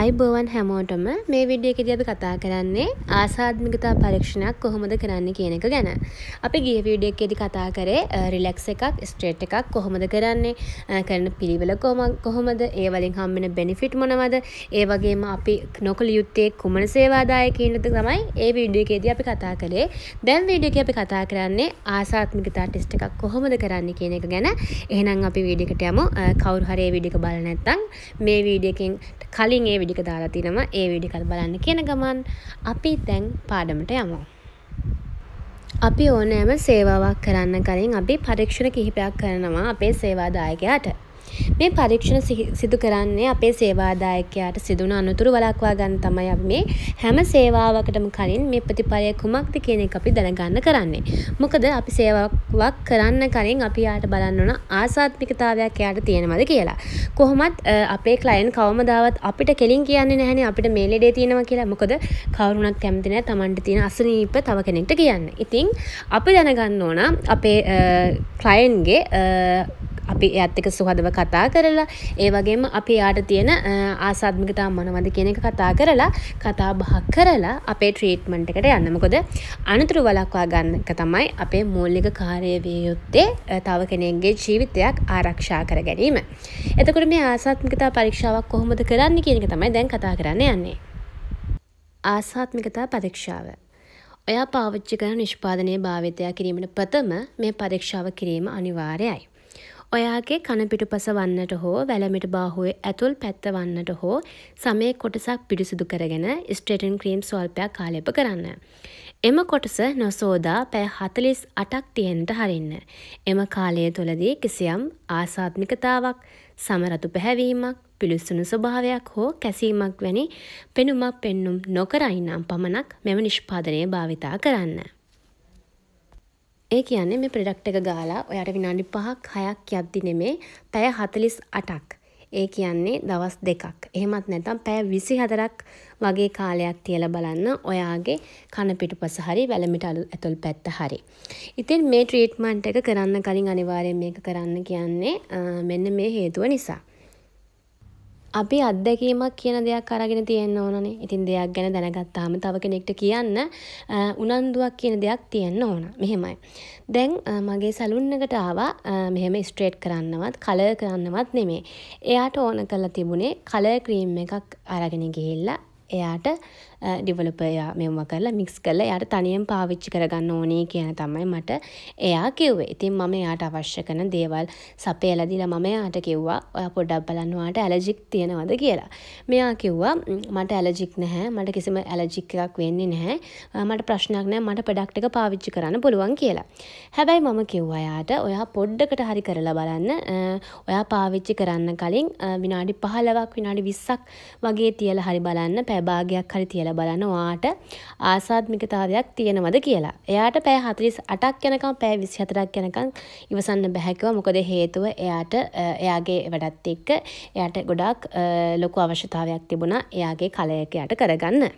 අයිබෝවන් හැමෝටම මේ විඩිය එකෙද අපි කතා කරන්නේ ආසාධමිකතා පරීක්ෂණයක් කොහොමද කරන්න කියන එක ගැන. අපි ගිය වීඩිය එකෙදි කතා කරේ රිලෙක්ස් එකක් ස්ට්‍රේට් එකක් කොහොමද කරන්නේ කරන පිළිවෙල කොහොමද ඒ වලින් හම්බෙන බෙනිෆිට් මොනවද ඒ වගේම අපි නොකළ යුත්තේ කුමන සේවාදායකීනද තමයි ඒ වීඩිය එකේදී අපි කතා කරේ. දැන් වීඩිය එකේ අපි කතා කරන්නේ ආසාත්මිකතා ටෙස්ට් එකක් කොහොමද කරන්න කියන එක ගැන. එහෙනම් අපි වීඩිය එකට යමු. කවුරු හරි මේ වීඩිය එක බලලා නැත්නම් මේ වීඩිය එකෙන් කලින් ඒ විඩික දාලා තිනම ඒ විඩිකත් බලන්න කියන ගමන් අපි දැන් පාඩමට යමු. අපි ඕනෑම සේවාවක් කරන්න කලින් අපි පරීක්ෂණ කිහිපයක් කරනවා අපේ සේවාදායකයාට මේ පරීක්ෂණ සිදු කරන්නේ අපේ සේවාදායකයාට සිදුන අනතුරු වලක්වා ගන්න තමයි අපි මේ හැම සේවාවකටම කලින් මේ ප්‍රතිඵලය කුමක්ද කියන එක අපි දැනගන්න කරන්නේ. මොකද අපි සේවාවක් කරන්න කලින් අපි යාට බලන්න ඕන ආසාත්මිකතාවයක් යාට තියෙනවද කියලා. කොහොමත් අපේ ක්ලයන් කවමදාවත් අපිට කෙලින් කියන්නේ නැහැනේ අපිට මේ ලෙඩේ තියෙනවා කියලා. මොකද කවුරුණක් කැමති නැහැ Tamanට තියෙන අසනීප තව කෙනෙක්ට කියන්න. ඉතින් අපි දැනගන්න ඕන අපේ ක්ලයන්ගේ අපි එයත් එක සුහදව කතා කරලා ඒ වගේම අපි යාට තියෙන ආසාත්මිකතා මොනවද කියන එක කතා කරලා කතා බහ කරලා අපේ ට්‍රීට්මන්ට් එකට යන්න මොකද අනතුරු වළක්වා ගන්න එක තමයි අපේ මූලික කාර්ය වේ යුත්තේ තව කෙනෙක්ගේ ජීවිතයක් ආරක්ෂා කර ගැනීම. එතකොට මේ ආසාත්මිකතා පරීක්ෂාවක් කොහොමද කරන්න කියන එක තමයි දැන් කතා කරන්න යන්නේ. ආසාත්මිකතා පරීක්ෂාව ඔයා පාවිච්චි කරන නිෂ්පාදනය භාවිතයක් කිරීමට ප්‍රථම මේ පරීක්ෂාව කිරීම අනිවාර්යයි. ඔයාගේ කණපිටුපස වන්නට හෝ වැලමිට බාහුවේ ඇතුල් පැත්ත වන්නට හෝ සමේ කොටසක් පිරිසිදු කරගෙන ස්ට්‍රේටන් ක්‍රීම් ස්වල්පයක් කාලෙප කරන්න. එම කොටස නොසෝදා පැය හතලිස් අටක් තියෙන්ට හරින්න. එම කාලය තුළදී කිසියම් ආසාත්මිකතාවක් සමරතු පැහැවීමක් පිළිස්සුණු ස්වභාවයක් හෝ කැසීමක් වැනි පෙනුමක් පෙන්නුම් නොකරයිනම් පමණක් මෙම නිෂ්පාදනය භාවිතා කරන්න. ඒ කියන්නේ මේ ප්‍රඩක්් එක ගාලා ඔයාට විනාඩි පහක් හයක් යද්දි නෙමේ පැය හතලිස් අටක්. ඒ කියන්නේ දවස් දෙකක්. එහෙමත් නැතම් පැය විසි හතරක් වගේ කාලයක් තියල බලන්න ඔයාගේ කණ පිටුපස හරි වැලමිට අලු ඇතුල් පැත්ත හරි. ඉතින් මේ ට්‍රීට්මන්ට් එක කරන්න කලින් අනිවාරයෙන් මේක කරන්න කියන්නේ මෙන්න මේ හේතුව නිසා. අපි අත්දැකීමක් කියන දෙයක් අරගෙන තියෙන්න ඕනනේ. ඉතින් දෙයක් ගැන දැනගත්තාම තව කෙනෙක්ට කියන්න උනන්දුවක් කියන දෙයක් තියෙන්න ඕන. මෙහෙමයි. දැන් මගේ සැලුන් එකට ආවා මෙහෙම ස්ට්‍රේට් කරන්නවත් කලර් කරන්නවත් නෙමෙයි. එයාට ඕන කරලා තිබුණේ කලර් ක්‍රීම් එකක් අරගෙන ගිහිල්ලා එයාට ඩිවලපයා මෙම කරලා මික්ස් කරල යට තනියෙන් පාවිච්චි කරගන්න ඕනේ කියන තමයි මට එයා කිව්වේ ඉතින් මම එයාට අවශ්‍ය කන දේවල් සපයලදිලා මම එයාට කිව්වා ඔය පොඩ්ඩක් බලන්නවාට ඇලජික් තියෙනවද කියලා මෙයා කිව්වා මට ඇලජික් නැහැ මට කිසිම ඇලජික් එකක් වෙන්නේ නැහැ මට ප්‍රශ්නයක් නෑ මට ප්‍රඩක්් එක පාවිච්චි කරන්න පුළුවන් කියලා හැබැයි මම කිව්වා එයාට ඔයා පොඩ්ඩකට හරි කරලා බලන්න ඔයා පාවිච්චි කරන්න කලින් විනාඩි පහලවක් විනාඩි විස්සක් වගේ තියල හරි බලන්න පැබාගයක් හරි තියල කියලා බලන්න ඔයාට ආසාත්මිකතාවයක් තියෙනවද කියලා. එයාට පැය 48ක් යනකම් පැය 24ක් යනකම් ඉවසන්න බෑ කිව්වා. මොකද හේතුව එයාට එයාගේ වැඩත් එක්ක එයාට ගොඩාක් ලොකු අවශ්‍යතාවයක් තිබුණා එයාගේ කලයක යට කරගන්න.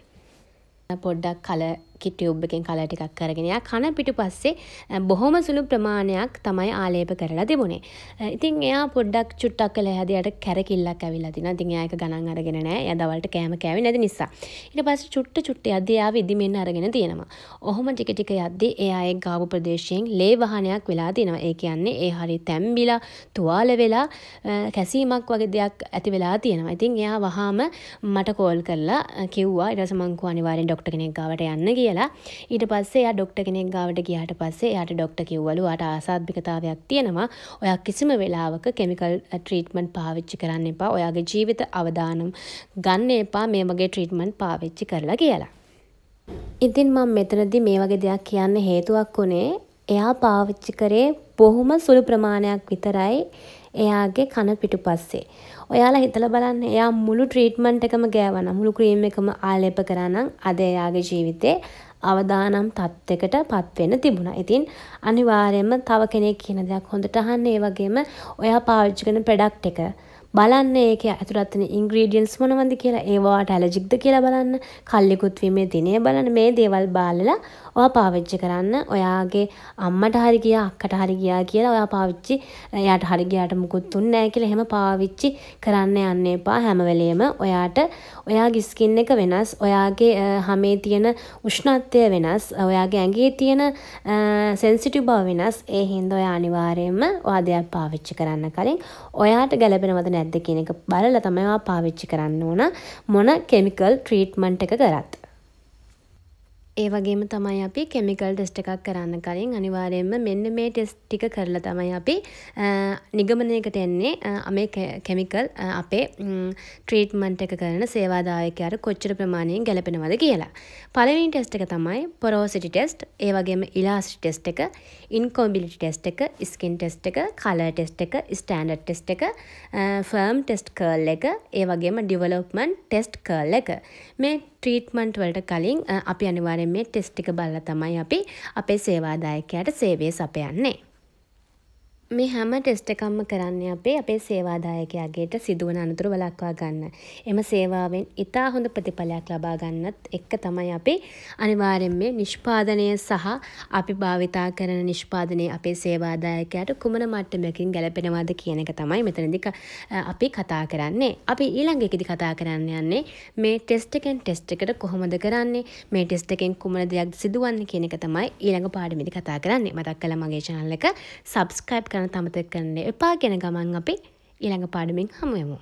පොඩ්ඩක් කල කිටියුබ් එකෙන් කලා ටිකක් කරගෙනයා කන පිටු පස්සේ බොහොම සුළු ප්‍රමාණයක් තමයි ආලේප කරලා තිබුණේ. ඉතින් එයා පොඩ්ඩක් චුට්ටක් කළ හැදියට කැරකිල්ලක් ඇවිල්ලා තින තින් ඒක ගණන් අරගෙන නෑ එය දවල්ට කෑම කෑවේ නැති නිසා. ඊට පස්සේ චුට්ට චුට්ට යද්දී එයා විදිමෙන් අරගෙන තියෙනවා. ඔහොම ටික ටික යද්දී එයා ඒ ගාව ප්‍රදේශයෙන් ලේ වහනයක් වෙලා තිනවා. ඒ කියන්නේ ඒ හරි තැම්බිලා තුවාල වෙලා කැසීමක් වගේ දෙයක් ඇති වෙලා තියෙනවා. ඉතින් එයා වහාම මට කෝල් කරලා කිව්වා ඊට පස්සේ මං කෝ අනිවාර්යෙන් ඩොක්ටර් කෙනෙක් ගාවට යන්න කියලා. කියලා ඊට පස්සේ එයා ඩොක්ටර් කෙනෙක් ගාවට ගියාට පස්සේ එයාට ඩොක්ටර් කිව්වලු "ඔයාට ආසාත්මිකතාවයක් තියෙනවා. ඔයා කිසිම වෙලාවක කෙමිකල් ට්‍රීට්මන්ට් eh, පාවිච්චි කරන්න එපා. ඔයාගේ ජීවිත අවදානම් ගන්න එපා මේ වගේ ට්‍රීට්මන්ට් පාවිච්චි කරලා" කියලා. ඉතින් මම මෙතනදී මේ වගේ දෙයක් කියන්න හේතුවක් වුණේ එයා පාවිච්චි කරේ බොහොම සුළු ප්‍රමාණයක් විතරයි එයාගේ කන පිටුපස්සේ. ඔයාලා හිතල බලන්න එයා මුළු ට්‍රීට්මන්ට් එකම ගෑවනම් මුළු ක්‍රීම් එකම ආලේප කරා නම් අද එයාගේ ජීවිතේ අවදානම් තත්ත්වයකට පත්වෙන්න තිබුණා. ඉතින් අනිවාර්යයෙන්ම තව කෙනෙක් කියන දෙයක් හොඳට අහන්න ඒ වගේම ඔයා පාවිච්චි කරන ප්‍රොඩක්ට් එක බලන්න ඒක ඇතුළත්න ඉංග්‍රීඩියන්ස් මොනවද කියලා ඒවාට ඇලජික්ද කියලා බලන්න කල්ලිකුත්වීමේ දිනය බලන මේ දේවල් බාලලා ඔයා පාවිච්චි කරන්න ඔයාගේ අම්මට හරි ගියා අක්කට හරි ගියා කියලා ඔයා පාවිච්චි එයාට හරි ගියාට මුකුත් දුන්නේ නැහැ කියලා එහෙම පාවිච්චි කරන්න යන්න එපා හැම වෙලේම ඔයාට ඔයාගේ ස්කින් එක වෙනස් ඔයාගේ හැමේ තියෙන උෂ්ණත්වය වෙනස් ඔයාගේ ඇඟේ තියෙන සෙන්සිටිව් බව වෙනස් ඒ හින්දා ඔයා අනිවාර්යයෙන්ම ඔයා දෙයක් පාවිච්චි කරන්න කලින් ඔයාට ගැළපෙනවද නැද්ද කියන එක බලලා තමයි පාවිච්චි කරන්න ඕන මොන කෙමිකල් ට්‍රීට්මන්ට් එක කරත්. ඒ වගේම තමයි අපි කෙමිකල් ටෙස්ට් එකක් කරන්න කලින් අනිවාර්යයෙන්ම මෙන්න මේ ටෙස්ට් ටික කරලා තමයි අපි නිගමනයකට එන්නේ මේ කෙමිකල් අපේ ට්‍රීට්මන්ට් එක කරන සේවාදායකයාට කොච්චර ප්‍රමාණයෙන් ගැලපෙනවද කියලා. පළවෙනි ටෙස්ට් එක තමයි පොරෝසිටි ටෙස්ට්, ඒ වගේම ඉලාස්ටි ටෙස්ට් එක, ඉන්කොම්බිලිටි ටෙස්ට් එක, ස්කින් ටෙස්ට් එක, කලර් ටෙස්ට් එක, ස්ටෑන්ඩඩ් ටෙස්ට් එක, ෆර්ම් ටෙස්ට් කර්ල් එක, ඒ වගේම ඩිවලොප්මන්ට් ටෙස්ට් කර්ල් එක. මේ ට්‍රීට්මන්ට් වලට කලින් අපි අනිවාර්යයෙන් මේ ටෙස්ටික බල්ල තමයි අපි අපේ සේවාදායකයට සේවය සපයන්නේ. මේ හැම ටෙස්ට එකක්ම කරන්නේ අපේ අපේ සේවාදායකයාගේට සිදුවන අනතුරු වළක්වා ගන්න. එම සේවාවෙන් ඉතා හොඳ ප්‍රතිඵලයක් ලබා ගන්නත් එක්ක තමයි අපි අනිවාර්යෙන් මේ නිෂ්පාදනය සහ අපි භාවිතා කරන නිෂ්පාදනය අපේ සේවාදායකයාට කුමන මට්ටමකින් ගැලපෙනවාද කියන එක තමයි මෙතනදි අපි කතා කරන්නේ. අපි ඊළඟ එකදි කතා කරන්න යන්නේ මේ ටෙස්ට් එකෙන් ටෙස්ට් එකට කොහොමද කරන්නේ? මේ ටෙස්ට් එකෙන් කුමන දෙයක්ද සිදුවන්නේ කියන එක තමයි ඊළඟ පාඩමේදී කතා කරන්නේ. මතක් කළා මගේ channel එක subscribe කරන්න තමතක කරන්න එපා ගෙන ගමන් අපි ඊළඟ පාඩමින් හමුවමු.